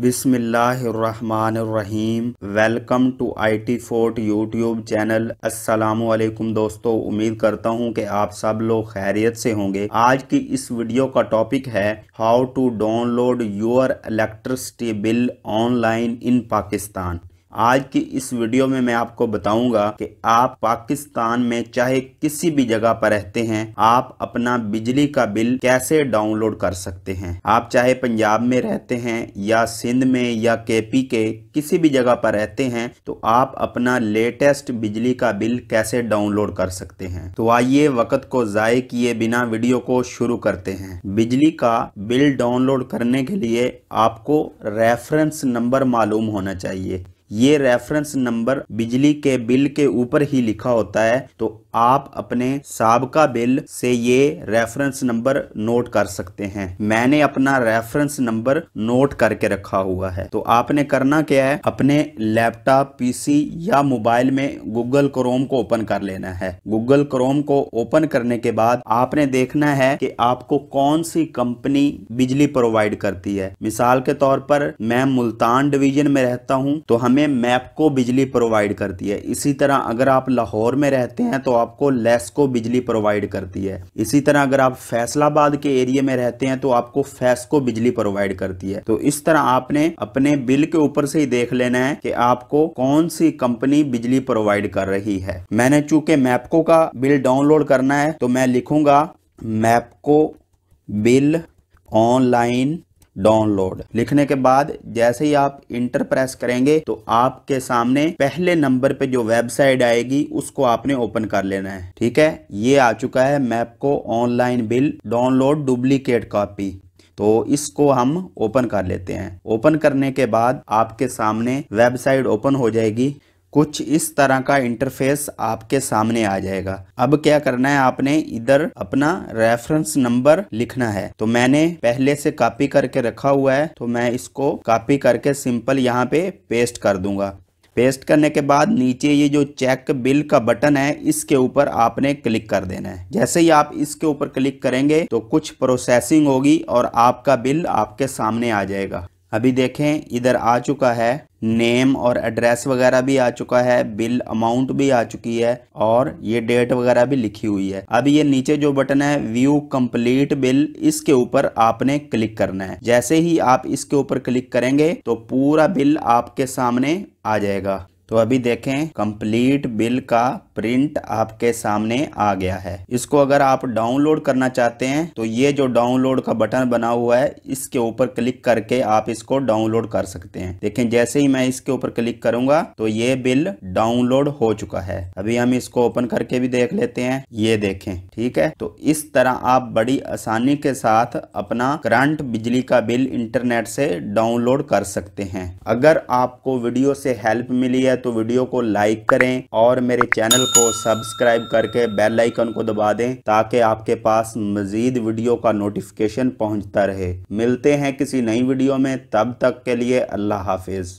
बिसमीम welcome to I T fort YouTube channel असलकुम दोस्तों उम्मीद करता हूँ कि आप सब लोग खैरियत से होंगे आज की इस वीडियो का टॉपिक है how to download your electricity bill online in Pakistan आज की इस वीडियो में मैं आपको बताऊंगा कि आप पाकिस्तान में चाहे किसी भी जगह पर रहते हैं आप अपना बिजली का बिल कैसे डाउनलोड कर सकते हैं आप चाहे पंजाब में रहते हैं या सिंध में या केपी के किसी भी जगह पर रहते हैं तो आप अपना लेटेस्ट बिजली का बिल कैसे डाउनलोड कर सकते हैं तो आइए वक्त को ज़ाय किए बिना वीडियो को शुरू करते हैं बिजली का बिल डाउनलोड करने के लिए आपको रेफरेंस नंबर मालूम होना चाहिए ये रेफरेंस नंबर बिजली के बिल के ऊपर ही लिखा होता है तो आप अपने सबका बिल से ये रेफरेंस नंबर नोट कर सकते हैं मैंने अपना रेफरेंस नंबर नोट करके रखा हुआ है तो आपने करना क्या है अपने लैपटॉप पीसी या मोबाइल में गूगल क्रोम को ओपन कर लेना है गूगल क्रोम को ओपन करने के बाद आपने देखना है कि आपको कौन सी कंपनी बिजली प्रोवाइड करती है मिसाल के तौर पर मैं मुल्तान डिवीजन में रहता हूँ तो हमें मैप मैपको बिजली प्रोवाइड करती है इसी तरह अगर आप लाहौर में रहते हैं तो आपको को बिजली प्रोवाइड करती है इसी तरह अगर आप फैसलाबाद के एरिया में रहते हैं तो आपको को बिजली प्रोवाइड करती है तो इस तरह आपने अपने बिल के ऊपर से ही देख लेना है कि आपको कौन सी कंपनी बिजली प्रोवाइड कर रही है मैंने चूंकि मैपको का बिल डाउनलोड करना है तो मैं लिखूंगा मैपको बिल ऑनलाइन डाउनलोड लिखने के बाद जैसे ही आप इंटर प्रेस करेंगे तो आपके सामने पहले नंबर पे जो वेबसाइट आएगी उसको आपने ओपन कर लेना है ठीक है ये आ चुका है मैप को online bill download duplicate copy तो इसको हम ओपन कर लेते हैं ओपन करने के बाद आपके सामने वेबसाइट ओपन हो जाएगी कुछ इस तरह का इंटरफेस आपके सामने आ जाएगा अब क्या करना है आपने इधर अपना रेफरेंस नंबर लिखना है तो मैंने पहले से कॉपी करके रखा हुआ है तो मैं इसको कॉपी करके सिंपल यहाँ पे पेस्ट कर दूंगा पेस्ट करने के बाद नीचे ये जो चेक बिल का बटन है इसके ऊपर आपने क्लिक कर देना है जैसे ही आप इसके ऊपर क्लिक करेंगे तो कुछ प्रोसेसिंग होगी और आपका बिल आपके सामने आ जाएगा अभी देखें इधर आ चुका है नेम और एड्रेस वगैरह भी आ चुका है बिल अमाउंट भी आ चुकी है और ये डेट वगैरह भी लिखी हुई है अब ये नीचे जो बटन है व्यू कंप्लीट बिल इसके ऊपर आपने क्लिक करना है जैसे ही आप इसके ऊपर क्लिक करेंगे तो पूरा बिल आपके सामने आ जाएगा तो अभी देखें कंप्लीट बिल का प्रिंट आपके सामने आ गया है इसको अगर आप डाउनलोड करना चाहते हैं तो ये जो डाउनलोड का बटन बना हुआ है इसके ऊपर क्लिक करके आप इसको डाउनलोड कर सकते हैं देखें जैसे ही मैं इसके ऊपर क्लिक करूंगा तो ये बिल डाउनलोड हो चुका है अभी हम इसको ओपन करके भी देख लेते हैं ये देखें ठीक है तो इस तरह आप बड़ी आसानी के साथ अपना करंट बिजली का बिल इंटरनेट से डाउनलोड कर सकते हैं अगर आपको वीडियो से हेल्प मिली है तो वीडियो को लाइक करें और मेरे चैनल को सब्सक्राइब करके बेल आइकन को दबा दें ताकि आपके पास मजीद वीडियो का नोटिफिकेशन पहुंचता रहे मिलते हैं किसी नई वीडियो में तब तक के लिए अल्लाह हाफिज